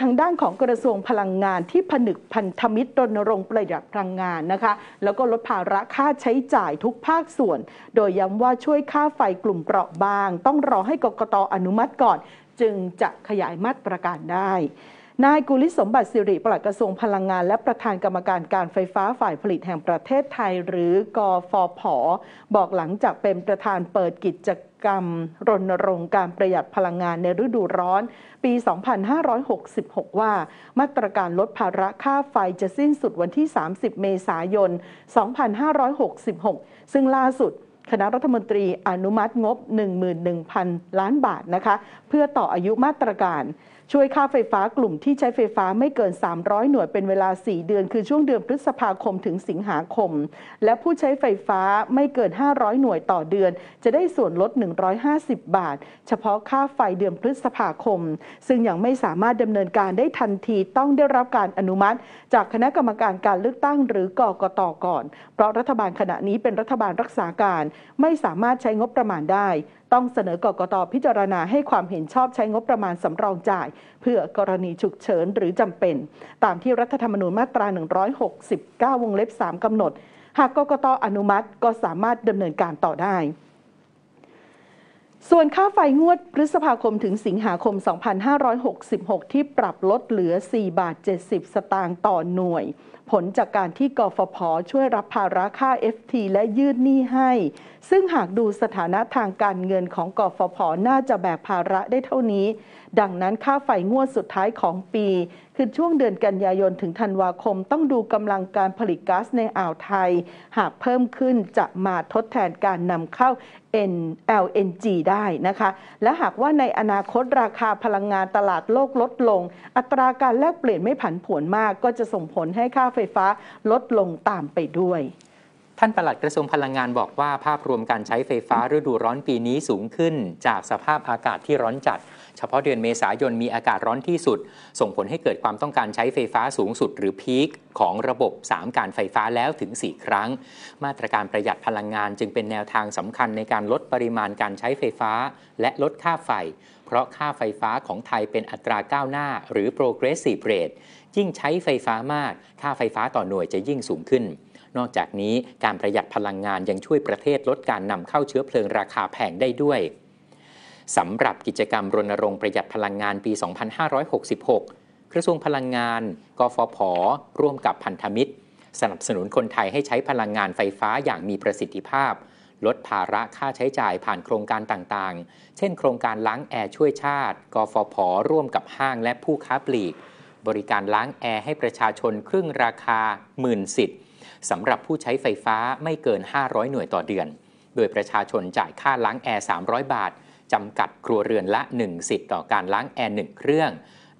ทางด้านของกระทรวงพลังงานที่ผนึกพันธมิตรรณรงค์ประหยัดพลังงานนะคะ แล้วก็ลดภาระค่าใช้จ่ายทุกภาคส่วน โดยย้ำว่าช่วยค่าไฟกลุ่มเปราะบาง ต้องรอให้กกตอนุมัติก่อน จึงจะขยายมาตรการได้นายกุลิสมบัติสิริปลัดกระทรวงพลังงานและประธานกรรมการการไฟฟ้าฝ่ายผลิตแห่งประเทศไทย หรือกฟผบอกหลังจากเป็นประธานเปิดกิจกรรมรณรงค์การประหยัดพลังงานในฤดูร้อนปี 2566 ว่า มาตรการลดภาระค่าไฟจะสิ้นสุดวันที่ 30 เมษายน 2566 ซึ่งล่าสุดคณะรัฐมนตรีอนุมัติงบ 11,000 ล้านบาทนะคะเพื่อต่ออายุมาตรการช่วยค่าไฟฟ้ากลุ่มที่ใช้ไฟฟ้าไม่เกิน 300 หน่วยเป็นเวลา 4 เดือนคือช่วงเดือนพฤษภาคมถึงสิงหาคม และผู้ใช้ไฟฟ้าไม่เกิน 500 หน่วยต่อเดือน จะได้ส่วนลด 150 บาท เฉพาะค่าไฟเดือนพฤษภาคม ซึ่งยังไม่สามารถดำเนินการได้ทันทีต้องได้รับการอนุมัติ จากคณะกรรมการการเลือกตั้งหรือกกตก่อน เพราะรัฐบาลขณะนี้เป็นรัฐบาลรักษาการไม่สามารถใช้งบประมาณได้ต้องเสนอกกตพิจารณาให้ความเห็นชอบใช้งบประมาณสำรองจ่าย เพื่อกรณีฉุกเฉินหรือจำเป็น ตามที่รัฐธรรมนูญมาตรา 169วงเล็บ3กำหนด หากกกตอนุมัติก็สามารถดำเนินการต่อได้ส่วนค่าไฟงวดพฤษภาคมถึงสิงหาคม 2566 ที่ปรับลดเหลือ 4 บาท 70 สตางค์ต่อหน่วย ผลจากการที่กฟผ ช่วยรับภาระค่า FT และยืดหนี้ให้ ซึ่งหากดูสถานะทางการเงินของกฟผ น่าจะแบกภาระได้เท่านี้ ดังนั้นค่าไฟงวดสุดท้ายของปี คือช่วงเดือนกันยายนถึงธันวาคมต้องดูกำลังการผลิตก๊าซในอ่าวไทย หากเพิ่มขึ้นจะมาทดแทนการนำเข้า LNG ได้นะคะ และหากว่าในอนาคตราคาพลังงานตลาดโลกลดลง อัตราการแลกเปลี่ยนไม่ผันผวนมาก ก็จะส่งผลให้ค่าไฟฟ้าลดลงตามไปด้วยท่านประหลัดกระทรวงพลังงานบอกว่าภาพรวมการใช้ไฟฟ้าฤดูร้อนปีนี้สูงขึ้นจากสภาพอากาศที่ร้อนจัด เฉพาะเดือนเมษายนมีอากาศร้อนที่สุด ส่งผลให้เกิดความต้องการใช้ไฟฟ้าสูงสุดหรือพีคของระบบ 3 การไฟฟ้าแล้วถึง 4 ครั้ง มาตรการประหยัดพลังงานจึงเป็นแนวทางสำคัญในการลดปริมาณการใช้ไฟฟ้าและลดค่าไฟเพราะค่าไฟฟ้าของไทยเป็นอัตราก้าวหน้าหรือ progressive rate ยิ่งใช้ไฟฟ้ามากค่าไฟฟ้าต่อหน่วยจะยิ่งสูงขึ้นนอกจากนี้การประหยัดพลังงานยังช่วยประเทศลดการนำเข้าเชื้อเพลิงราคาแพงได้ด้วยสำหรับกิจกรรมรณรงค์ประหยัดพลังงานปี 2566 กระทรวงพลังงานกฟผร่วมกับพันธมิตร สนับสนุนคนไทยให้ใช้พลังงานไฟฟ้าอย่างมีประสิทธิภาพ ลดภาระค่าใช้จ่ายผ่านโครงการต่างๆ เช่นโครงการล้างแอร์ช่วยชาติกฟผร่วมกับห้างและผู้ค้าปลีก บริการล้างแอร์ให้ประชาชนครึ่งราคาหมื่นสิทธิ์สำหรับผู้ใช้ไฟฟ้าไม่เกิน 500 หน่วยต่อเดือน โดยประชาชนจ่ายค่าล้างแอร์ 300 บาท จำกัดครัวเรือนละ1สิทธิ์ต่อการล้างแอร์ 1 เครื่อง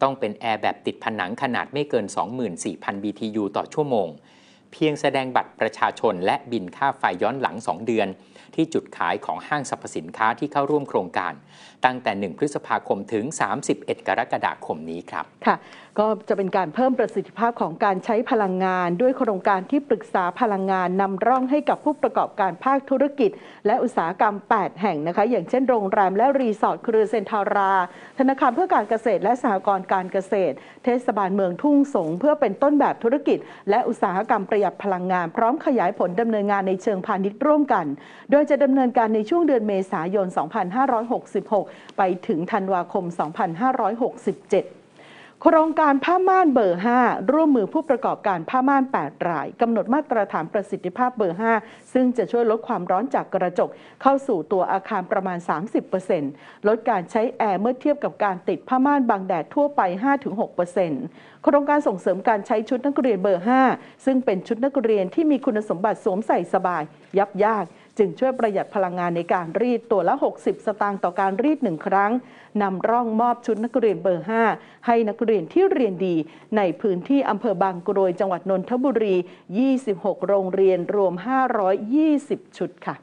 ต้องเป็นแอร์แบบติดผนังขนาดไม่เกิน 24,000 BTU ต่อชั่วโมง เพียงแสดงบัตรประชาชนและบินค่าไฟย้อนหลัง 2 เดือน ที่จุดขายของห้างสรรพสินค้าที่เข้าร่วมโครงการ ตั้งแต่ 1 พฤษภาคม ถึง 31 กรกฎาคมนี้ครับ ค่ะก็จะเป็นการเพิ่มประสิทธิภาพของการใช้พลังงาน ด้วยโครงการที่ปรึกษาพลังงานนำร่องให้กับผู้ประกอบการภาคธุรกิจ และอุตสาหกรรม 8 แห่งนะคะ อย่างเช่นโรงแรมและรีสอร์ทครือเซนทาราธนาคารเพื่อการเกษตรและสหกรณ์การเกษตร เทศบาลเมืองทุ่งสง เพื่อเป็นต้นแบบธุรกิจ และอุตสาหกรรมประหยัดพลังงาน พร้อมขยายผลดำเนินงานในเชิงพาณิชย์ร่วมกัน โดยจะดำเนินการในช่วงเดือนเมษายน 2566 ไปถึงธันวาคม 2567โครงการผ้าม่านเบอร์5ร่วมมือผู้ประกอบการผ้าม่าน8รายกำหนดมาตรฐานประสิทธิภาพเบอร์5ซึ่งจะช่วยลดความร้อนจากกระจกเข้าสู่ตัวอาคารประมาณ 30%ลดการใช้แอร์เมื่อเทียบกับการติดผ้าม่านบังแดดทั่วไป5-6%โครงการส่งเสริมการใช้ชุดนักเรียนเบอร์5ซึ่งเป็นชุดนักเรียนที่มีคุณสมบัติสวมใส่สบาย ยับยากจึงช่วยประหยัดพลังงานในการรีดตัวละ 60 สตางค์ต่อการรีดหนึ่งครั้งนำร่องมอบชุดนักเรียนเบอร์ 5 ให้นักเรียนที่เรียนดีในพื้นที่อำเภอบางกรวยจังหวัดนนทบุรี 26 โรงเรียนรวม 520 ชุดค่ะ